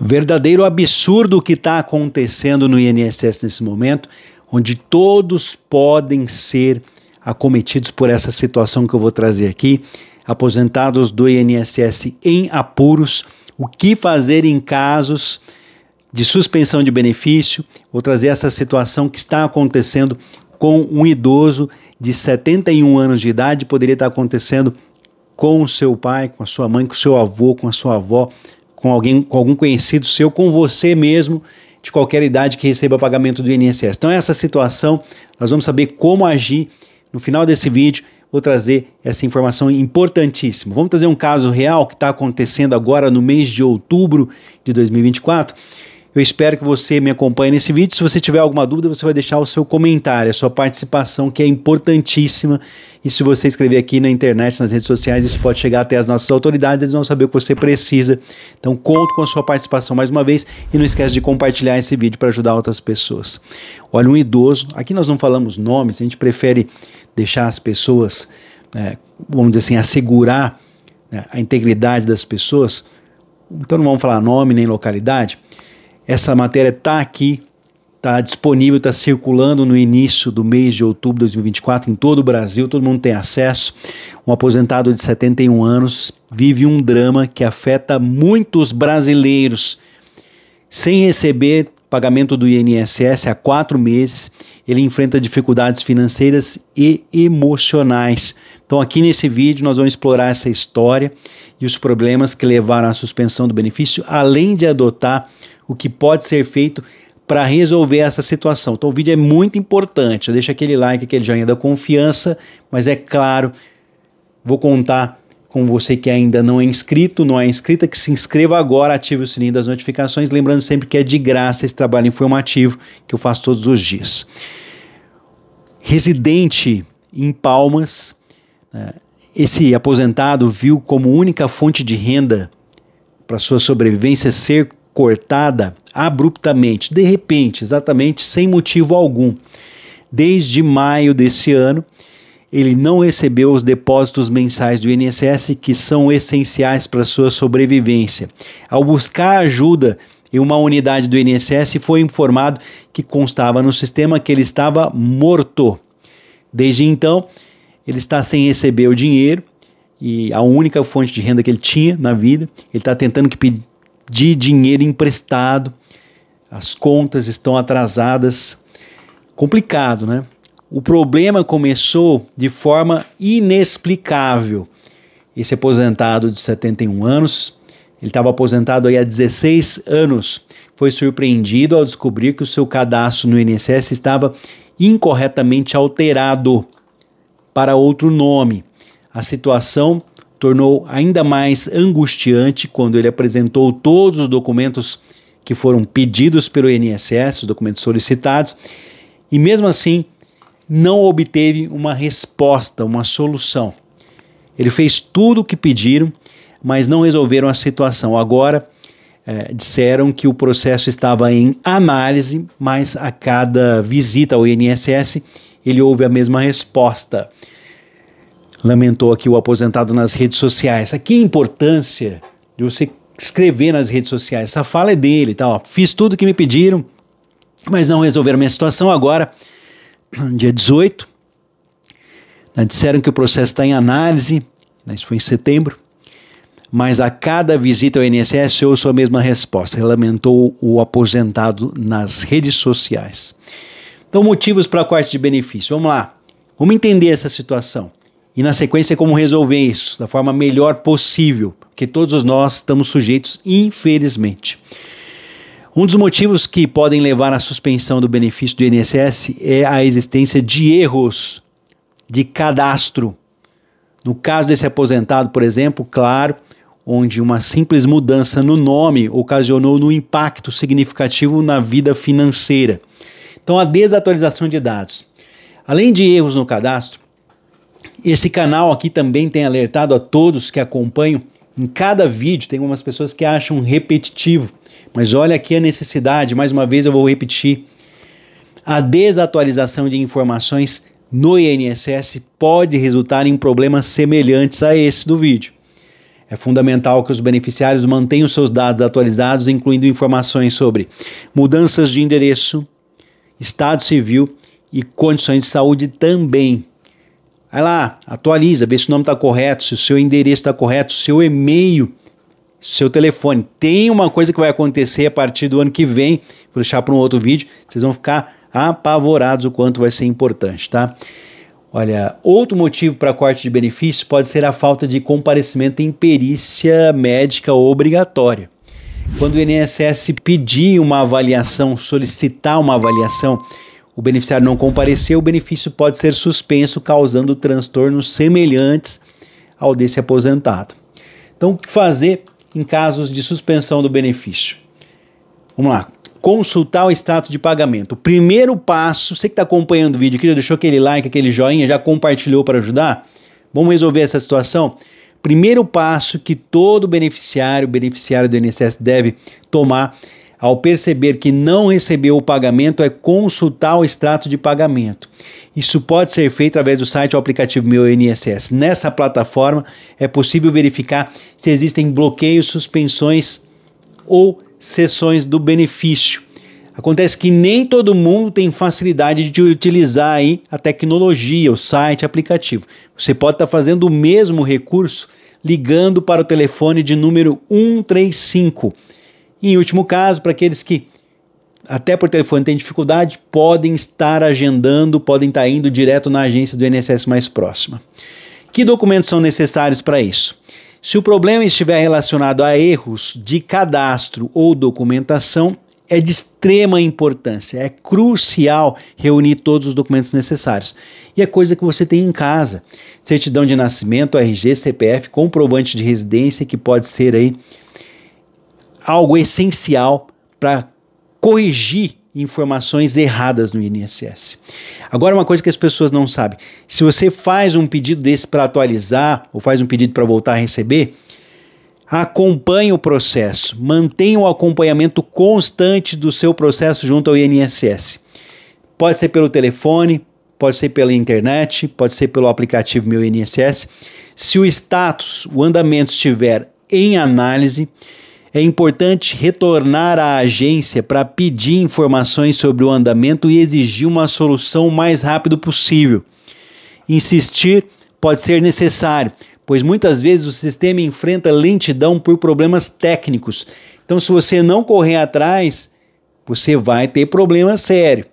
verdadeiro absurdo que está acontecendo no INSS nesse momento, onde todos podem ser acometidos por essa situação que eu vou trazer aqui. Aposentados do INSS em apuros, o que fazer em casos de suspensão de benefício? Vou trazer essa situação que está acontecendo com um idoso de 71 anos de idade, poderia estar acontecendo com o seu pai, com a sua mãe, com o seu avô, com a sua avó, com alguém, com algum conhecido seu, com você mesmo, de qualquer idade que receba pagamento do INSS. Então, essa situação, nós vamos saber como agir no final desse vídeo. Vou trazer essa informação importantíssima. Vamos trazer um caso real que está acontecendo agora no mês de outubro de 2024 eu espero que você me acompanhe nesse vídeo. Se você tiver alguma dúvida, você vai deixar o seu comentário, a sua participação, que é importantíssima. E se você escrever aqui na internet, nas redes sociais, isso pode chegar até as nossas autoridades, eles vão saber o que você precisa. Então, conto com a sua participação mais uma vez e não esquece de compartilhar esse vídeo para ajudar outras pessoas. Olha, um idoso, aqui nós não falamos nomes, a gente prefere deixar as pessoas, né, vamos dizer assim, assegurar né, a integridade das pessoas. Então, não vamos falar nome nem localidade essa matéria está aqui, está disponível, está circulando no início do mês de outubro de 2024 em todo o Brasil, todo mundo tem acesso. Um aposentado de 71 anos vive um drama que afeta muitos brasileiros. Sem receber pagamento do INSS há quatro meses, ele enfrenta dificuldades financeiras e emocionais. Então, aqui nesse vídeo, nós vamos explorar essa história e os problemas que levaram à suspensão do benefício, além de adotar o que pode ser feito para resolver essa situação. Então o vídeo é muito importante. Deixa aquele like, aquele joinha da confiança, mas é claro, vou contar com você que ainda não é inscrito, não é inscrita, que se inscreva agora, ative o sininho das notificações, lembrando sempre que é de graça esse trabalho informativo que eu faço todos os dias. Residente em Palmas, né, esse aposentado viu como única fonte de renda para sua sobrevivência ser cortada abruptamente, de repente, exatamente sem motivo algum. Desde maio desse ano, ele não recebeu os depósitos mensais do INSS que são essenciais para sua sobrevivência. Ao buscar ajuda em uma unidade do INSS, foi informado que constava no sistema que ele estava morto. Desde então, ele está sem receber o dinheiro e a única fonte de renda que ele tinha na vida. Ele está tentando que, de dinheiro emprestado, as contas estão atrasadas. Complicado, né? O problema começou de forma inexplicável. Esse aposentado de 71 anos, ele estava aposentado há 16 anos, foi surpreendido ao descobrir que o seu cadastro no INSS estava incorretamente alterado para outro nome. A situação tornou ainda mais angustiante quando ele apresentou todos os documentos que foram pedidos pelo INSS, os documentos solicitados, e mesmo assim não obteve uma resposta, uma solução. Ele fez tudo o que pediram, mas não resolveram a situação. Agora eh, disseram que o processo estava em análise, mas a cada visita ao INSS ele ouve a mesma resposta lamentou aqui o aposentado nas redes sociais. Aqui a importância de você escrever nas redes sociais. Essa fala é dele, tá? Ó, fiz tudo que me pediram, mas não resolveram minha situação agora. Dia 18, né, disseram que o processo está em análise, né, isso foi em setembro, mas a cada visita ao INSS eu sou a mesma resposta, lamentou o aposentado nas redes sociais. Então, motivos para corte de benefício. Vamos lá, vamos entender essa situação. E na sequência, como resolver isso da forma melhor possível, que todos nós estamos sujeitos, infelizmente. Um dos motivos que podem levar à suspensão do benefício do INSS é a existência de erros de cadastro. No caso desse aposentado, por exemplo, claro, onde uma simples mudança no nome ocasionou um impacto significativo na vida financeira. Então, a desatualização de dados. Além de erros no cadastro, esse canal aqui também tem alertado a todos que acompanham. Em cada vídeo tem umas pessoas que acham repetitivo, mas olha aqui a necessidade, mais uma vez eu vou repetir. A desatualização de informações no INSS pode resultar em problemas semelhantes a esse do vídeo. É fundamental que os beneficiários mantenham seus dados atualizados, incluindo informações sobre mudanças de endereço, estado civil e condições de saúde também. Vai lá, atualiza, vê se o nome está correto, se o seu endereço está correto, o seu e-mail, seu telefone. Tem uma coisa que vai acontecer a partir do ano que vem, vou deixar para um outro vídeo, vocês vão ficar apavorados o quanto vai ser importante, tá? Olha, outro motivo para corte de benefícios pode ser a falta de comparecimento em perícia médica obrigatória. Quando o INSS pedir uma avaliação, solicitar uma avaliação, o beneficiário não comparecer, o benefício pode ser suspenso, causando transtornos semelhantes ao desse aposentado. Então, o que fazer em casos de suspensão do benefício? Vamos lá. Consultar o extrato de pagamento. O primeiro passo, você que está acompanhando o vídeo, já deixou aquele like, aquele joinha, já compartilhou para ajudar? Vamos resolver essa situação? Primeiro passo que todo beneficiário, beneficiário do INSS deve tomar ao perceber que não recebeu o pagamento, é consultar o extrato de pagamento. Isso pode ser feito através do site ou aplicativo Meu INSS. Nessa plataforma é possível verificar se existem bloqueios, suspensões ou sessões do benefício. Acontece que nem todo mundo tem facilidade de utilizar aí a tecnologia, o site, aplicativo. Você pode estar tá fazendo o mesmo recurso ligando para o telefone de número 135 e em último caso, para aqueles que até por telefone têm dificuldade, podem estar agendando, podem estar indo direto na agência do INSS mais próxima. Que documentos são necessários para isso? Se o problema estiver relacionado a erros de cadastro ou documentação, é de extrema importância, é crucial reunir todos os documentos necessários. E é coisa que você tem em casa: certidão de nascimento, RG, CPF, comprovante de residência, que pode ser aí algo essencial para corrigir informações erradas no INSS. Agora, uma coisa que as pessoas não sabem: se você faz um pedido desse para atualizar ou faz um pedido para voltar a receber, acompanhe o processo, mantenha o acompanhamento constante do seu processo junto ao INSS. Pode ser pelo telefone, pode ser pela internet, pode ser pelo aplicativo Meu INSS. Se o status, o andamento estiver em análise, é importante retornar à agência para pedir informações sobre o andamento e exigir uma solução o mais rápido possível. Insistir pode ser necessário, pois muitas vezes o sistema enfrenta lentidão por problemas técnicos. Então, se você não correr atrás, você vai ter problema sério,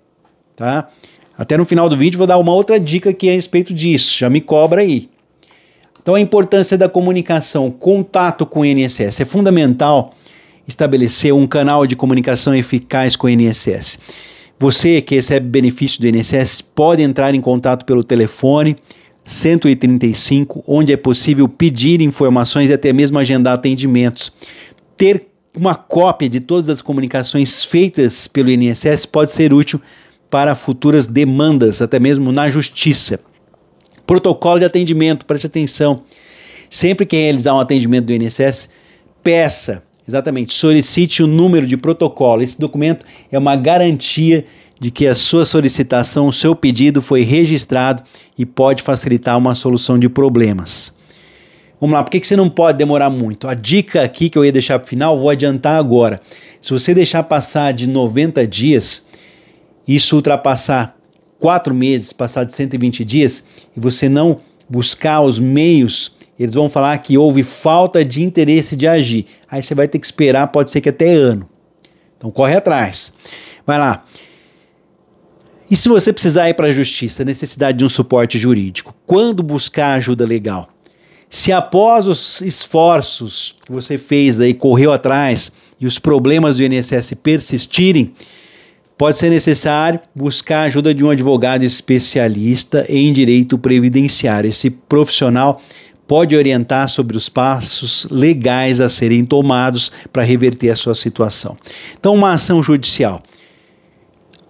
tá? Até no final do vídeo vou dar uma outra dica que é a respeito disso. Já me cobra aí. Então, a importância da comunicação, contato com o INSS. É fundamental estabelecer um canal de comunicação eficaz com o INSS. Você que recebe benefício do INSS pode entrar em contato pelo telefone 135, onde é possível pedir informações e até mesmo agendar atendimentos. Ter uma cópia de todas as comunicações feitas pelo INSS pode ser útil para futuras demandas, até mesmo na justiça. Protocolo de atendimento, preste atenção. Sempre que realizar um atendimento do INSS, peça, exatamente, solicite o número de protocolo. Esse documento é uma garantia de que a sua solicitação, o seu pedido foi registrado e pode facilitar uma solução de problemas. Vamos lá, por que, que você não pode demorar muito? A dica aqui que eu ia deixar para o final, vou adiantar agora. Se você deixar passar de 90 dias, isso ultrapassar quatro meses, passar de 120 dias, e você não buscar os meios, eles vão falar que houve falta de interesse de agir. Aí você vai ter que esperar, pode ser que até ano. Então corre atrás. Vai lá. E se você precisar ir para a justiça, necessidade de um suporte jurídico, quando buscar ajuda legal? Se após os esforços que você fez aí, correu atrás e os problemas do INSS persistirem, Pode ser necessário buscar a ajuda de um advogado especialista em direito previdenciário. Esse profissional pode orientar sobre os passos legais a serem tomados para reverter a sua situação. Então, uma ação judicial.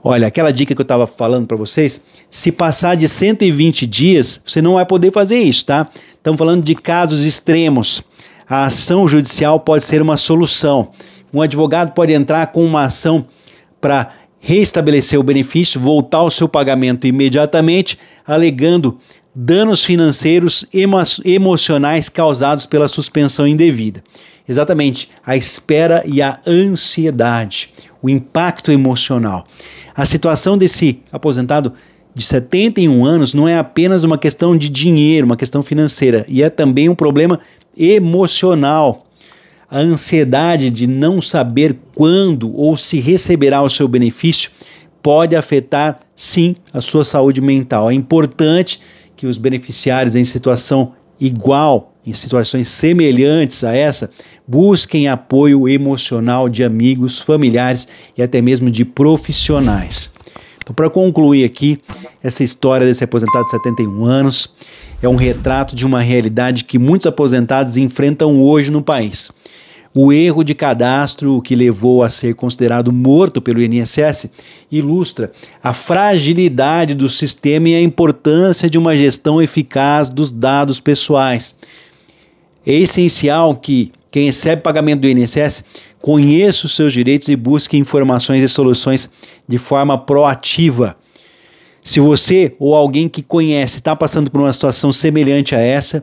Olha, aquela dica que eu estava falando para vocês, se passar de 120 dias, você não vai poder fazer isso, tá? Estamos falando de casos extremos. A ação judicial pode ser uma solução. Um advogado pode entrar com uma ação para restabelecer o benefício, voltar ao seu pagamento imediatamente, alegando danos financeiros e emocionais causados pela suspensão indevida. Exatamente, a espera e a ansiedade, o impacto emocional. A situação desse aposentado de 71 anos não é apenas uma questão de dinheiro, uma questão financeira, e é também um problema emocional a ansiedade de não saber quando ou se receberá o seu benefício pode afetar sim a sua saúde mental. É importante que os beneficiários em situação igual, em situações semelhantes a essa, busquem apoio emocional de amigos, familiares e até mesmo de profissionais. Então, para concluir aqui, essa história desse aposentado de 71 anos é um retrato de uma realidade que muitos aposentados enfrentam hoje no país. O erro de cadastro que levou a ser considerado morto pelo INSS ilustra a fragilidade do sistema e a importância de uma gestão eficaz dos dados pessoais. É essencial que quem recebe pagamento do INSS conheça os seus direitos e busque informações e soluções de forma proativa. Se você ou alguém que conhece está passando por uma situação semelhante a essa,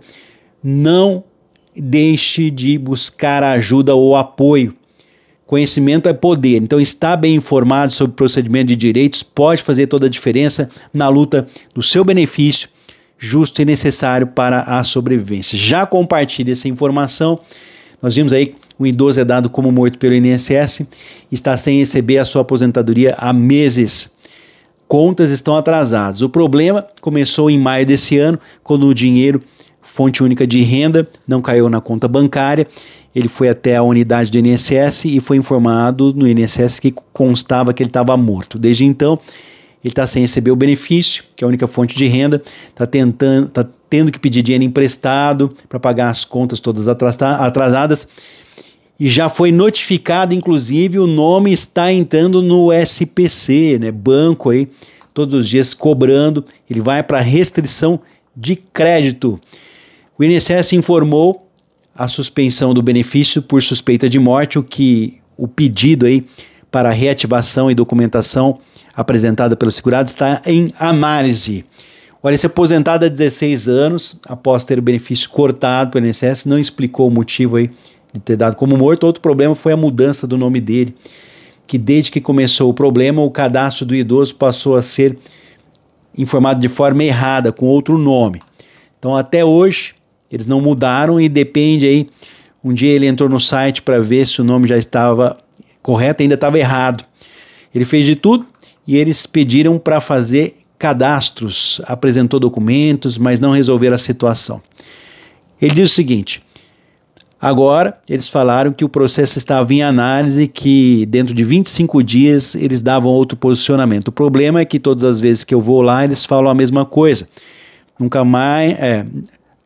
não deixe de buscar ajuda ou apoio. Conhecimento é poder, então estar bem informado sobre o procedimento de direitos pode fazer toda a diferença na luta do seu benefício justo e necessário para a sobrevivência. Já compartilhe essa informação. Nós vimos aí um idoso é dado como morto pelo INSS, está sem receber a sua aposentadoria há meses. Contas estão atrasadas. O problema começou em maio desse ano, quando o dinheiro fonte única de renda, não caiu na conta bancária. Ele foi até a unidade do INSS e foi informado no INSS que constava que ele estava morto. Desde então, ele está sem receber o benefício, que é a única fonte de renda, está tentando, tá tendo que pedir dinheiro emprestado para pagar as contas todas atrasadas. E já foi notificado, inclusive, o nome está entrando no SPC, né? Banco aí, todos os dias cobrando. Ele vai para restrição de crédito. O INSS informou a suspensão do benefício por suspeita de morte, o que o pedido aí para reativação e documentação apresentada pelo segurado está em análise. O se aposentado há 16 anos, após ter o benefício cortado pelo INSS, não explicou o motivo aí de ter dado como morto. Outro problema foi a mudança do nome dele, que desde que começou o problema, o cadastro do idoso passou a ser informado de forma errada, com outro nome. Então, até hoje, eles não mudaram e depende aí. Um dia ele entrou no site para ver se o nome já estava correto, ainda estava errado. Ele fez de tudo e eles pediram para fazer cadastros, apresentou documentos, mas não resolveram a situação. Ele diz o seguinte: agora eles falaram que o processo estava em análise, que dentro de 25 dias eles davam outro posicionamento. O problema é que todas as vezes que eu vou lá, eles falam a mesma coisa. Nunca mais. É,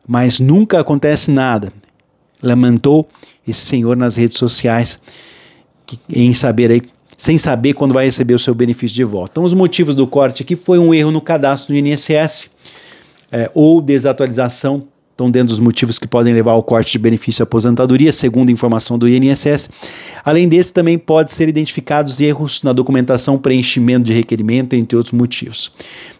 mas nunca acontece nada. Lamentou esse senhor nas redes sociais que, em saber aí, sem saber quando vai receber o seu benefício de volta. Então, os motivos do corte aqui foi um erro no cadastro do INSS é, ou desatualização estão dentro dos motivos que podem levar ao corte de benefício à aposentadoria, segundo informação do INSS. Além desse, também pode ser identificados erros na documentação, preenchimento de requerimento, entre outros motivos.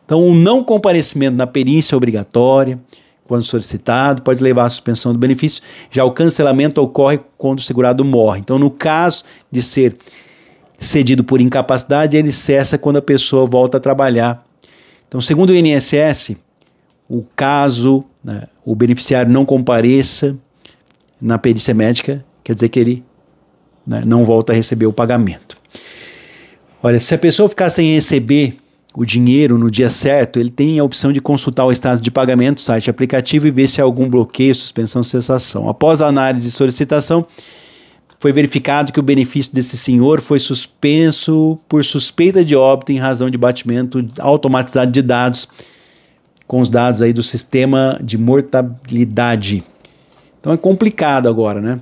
Então, o não comparecimento na perícia obrigatória, quando solicitado, pode levar à suspensão do benefício. Já o cancelamento ocorre quando o segurado morre. Então, no caso de ser cedido por incapacidade, ele cessa quando a pessoa volta a trabalhar. Então, segundo o INSS, o caso né, o beneficiário não compareça na perícia médica, quer dizer que ele né, não volta a receber o pagamento. Olha, se a pessoa ficar sem receber o dinheiro no dia certo, ele tem a opção de consultar o estado de pagamento, site aplicativo e ver se há algum bloqueio, suspensão, cessação. Após a análise e solicitação, foi verificado que o benefício desse senhor foi suspenso por suspeita de óbito em razão de batimento automatizado de dados com os dados aí do sistema de mortalidade. Então é complicado agora, né?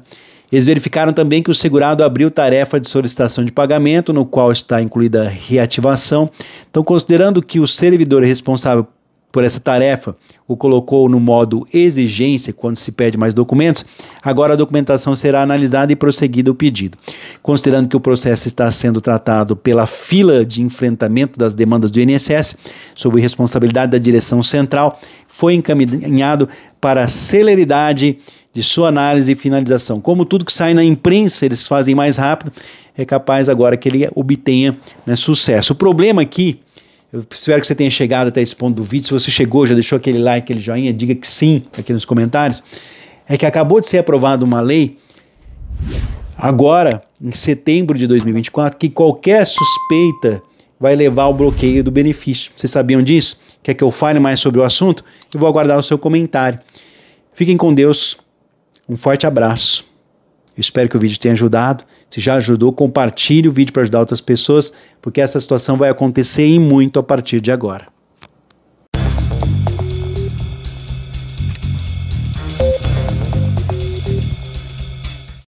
Eles verificaram também que o segurado abriu tarefa de solicitação de pagamento, no qual está incluída reativação. Então, considerando que o servidor responsável por essa tarefa o colocou no modo exigência quando se pede mais documentos, agora a documentação será analisada e prosseguida o pedido. Considerando que o processo está sendo tratado pela fila de enfrentamento das demandas do INSS, sob responsabilidade da direção central, foi encaminhado para celeridade de sua análise e finalização. Como tudo que sai na imprensa eles fazem mais rápido, é capaz agora que ele obtenha né, sucesso. O problema aqui eu espero que você tenha chegado até esse ponto do vídeo. Se você chegou, já deixou aquele like, aquele joinha, diga que sim aqui nos comentários. É que acabou de ser aprovada uma lei agora, em setembro de 2024, que qualquer suspeita vai levar ao bloqueio do benefício. Vocês sabiam disso? Quer que eu fale mais sobre o assunto? Eu vou aguardar o seu comentário. Fiquem com Deus. Um forte abraço. Espero que o vídeo tenha ajudado. Se já ajudou, compartilhe o vídeo para ajudar outras pessoas, porque essa situação vai acontecer e muito a partir de agora.